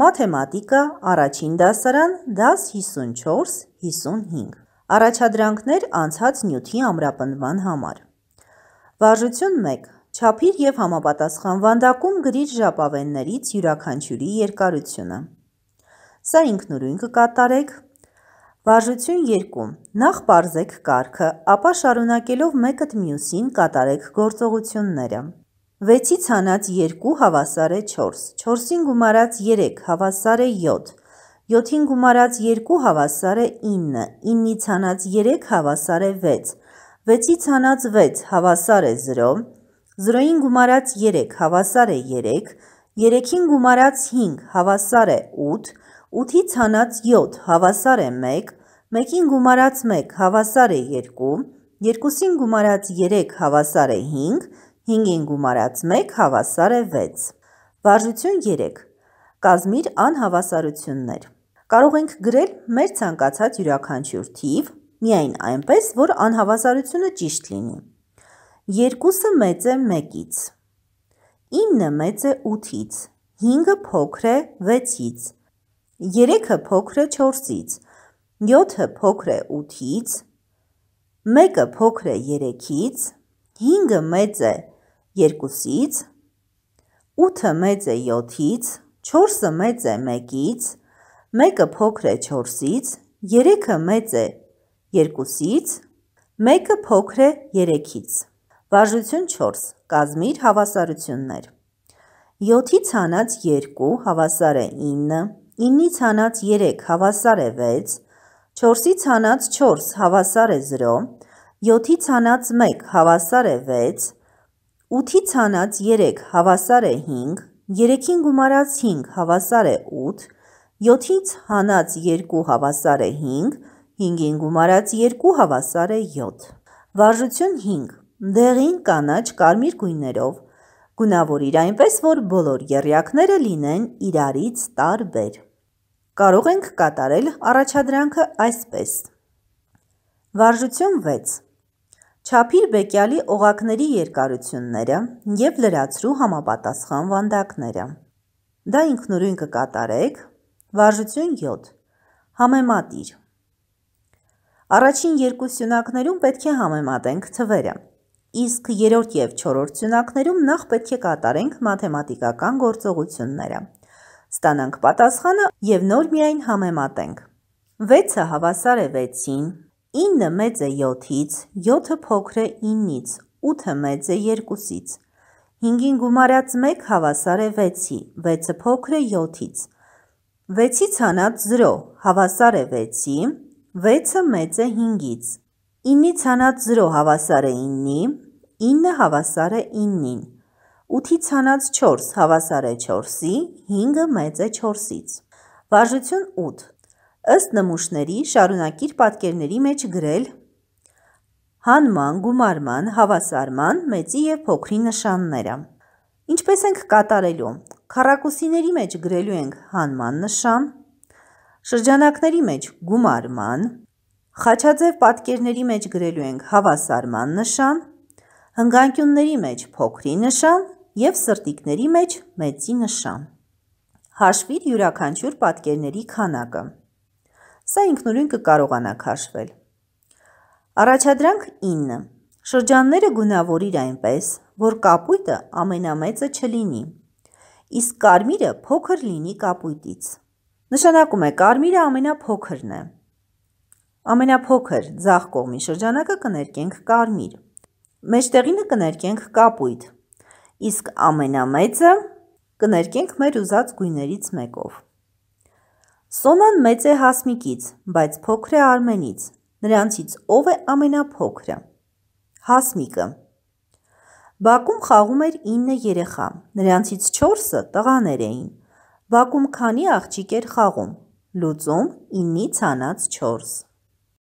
Մաթեմատիկա, առաջին դասարան, դաս 54-55։ Առաջադրանքներ անցած նյութի ամրապնդման համար։ Վարժություն 1. Չափիր եւ համապատասխան վանդակում գրիր ժապավեններից յուրաքանչյուրի երկարությունը։ Սա ինքնուրույն կկատարեք։ Վարժություն 2. Նախ parzեք կարգը, ապա շարունակելով մեկը մյուսին կատարեք գործողությունները։ 6-ից հանած 2 հավասար է 4, 4-ին գումարած 3 հավասար է 7, 7-ին գումարած 2 հավասար է 9, 9-ից հանած 3 հավասար է 6, 6-ից հանած 6 հավասար է 0, 0-ին գումարած 3 հավասար է 3, 3-ին գումարած 5 հավասար է 8, 8-ից հանած 7 հավասար է 1, 1-ին գումարած 1 հավասար է 2, 2-ին գումարած 3 հավասար է 5, 5-ին գումարած 1 հավասար է 6։ Վարժություն 3. Կազմիր անհավասարություններ։ Կարող ենք գրել մեր ցանկացած յուրաքանչյուր թիվ, միայն այնպես, որ անհավասարությունը ճիշտ լինի։ 2-ը մեծ է 1-ից, 9-ը մեծ է 8-ից, 5-ը փոքր է 6-ից, 3-ը փոքր է 4-ից, 7-ը փոքր է 8-ից, 1-ը փոքր է 3-ից, 5-ը մեծ է 6-ից, 2-ից, 8-ը մեծ է 7-ից, 4-ը մեծ է 1-ից, 1-ը փոքր է 4-ից, 3-ը մեծ է 2-ից, 1-ը փոքր է 3-ից։ Վարժություն 4. Կազմիր հավասարություններ։ 7-ից հանած 2 հավասար է 9, 9-ից հանած 3 հավասար է 6, 4-ից հանած 4 հավասար է 0, 7-ից հանած 1 հավասար է 6, 8-ի ցանած 3 հավասար է 5, 3-ին գումարած 5 հավասար է 8, 7-ից հանած 2 հավասար է 5, 5-ին գումարած 2 հավասար է 7։ Վարժություն 5. Դեղին կանաչ կարմիր գույներով գունավորիր այնպես, որ բոլոր երյակները լինեն իրարից տարբեր։ Կարող ենք կատարել առաջադրանքը այսպես։ Վարժություն 6 Չափիր բեկյալի օղակների երկարությունները եւ լրացրու համապատասխան վանդակները։ Դա ինքնուրույն կկատարեք։ Վարժություն 7. Համեմատիր։ Առաջին երկու սյունակներում պետք է համեմատենք թվերը։ Իսկ երրորդ եւ չորրորդ սյունակներում նախ պետք է կատարենք մաթեմատիկական գործողությունները։ Ստանանք պատասխանը եւ նոր միայն համեմատենք։ 6-ը հավասար է 6-ին, 9-ը մեծ է 7-ից, 7-ը փոքր է 9-ից, 8-ը մեծ է 2-ից, 5-ին գումարած 1 հավասար է 6-ի, 6-ը փոքր է 7-ից, 6-ից հանած 0 հավասար է 6-ի, 6-ը մեծ է 5-ից, 9-ից հանած 0 հավասար է 9-ի, 9-ը հավասար է 9-ին, 8-ից հանած 4 հավասար է 4-ի, 5-ը մեծ է 4-ից։ Վարժություն 8 Ըստ նմուշների շարունակիր պատկերների մեջ գրել հանման, գումարման, հավասարման, մեծի եւ փոքրի նշանները։ Ինչպես ենք կատարելու։ Քառակուսիների մեջ գրելու ենք հանման նշան, շրջանակների մեջ գումարման, խաչաձև պատկերների մեջ գրելու ենք հավասարման նշան, հնգանկյունների մեջ փոքրի նշան եւ սրտիկների մեջ մեծի նշան։ Հաշվիր յուրաքանչյուր պատկերների քանակը։ Սա ինքնուրույն կկարողանա քաշվել։ Առաջադրանք 9. Շրջանները գունավորիր այնպես, որ կապույտը ամենամեծը չլինի, իսկ կարմիրը փոքր լինի կապույտից։ Նշանակում է կարմիրը ամենափոքրն է։ Ամենափոքր ձախ կողմի շրջանակը կներկենք կարմիր։ Մեջտեղինը կներկենք կապույտ։ Իսկ ամենամեծը կներկենք մեր ուզած գույներից մեկով։ Սոնան մեծ է Հասմիկից, բայց փոքր է Արմենից։ Նրանցից ով է ամենափոքրը։ Հասմիկը։ Բակում խաղում էր 9 երեխա։ Նրանցից 4-ը տղաներ էին։ Բակում քանի աղջիկ էր խաղում։ Լուծում 9-ից հանած 4։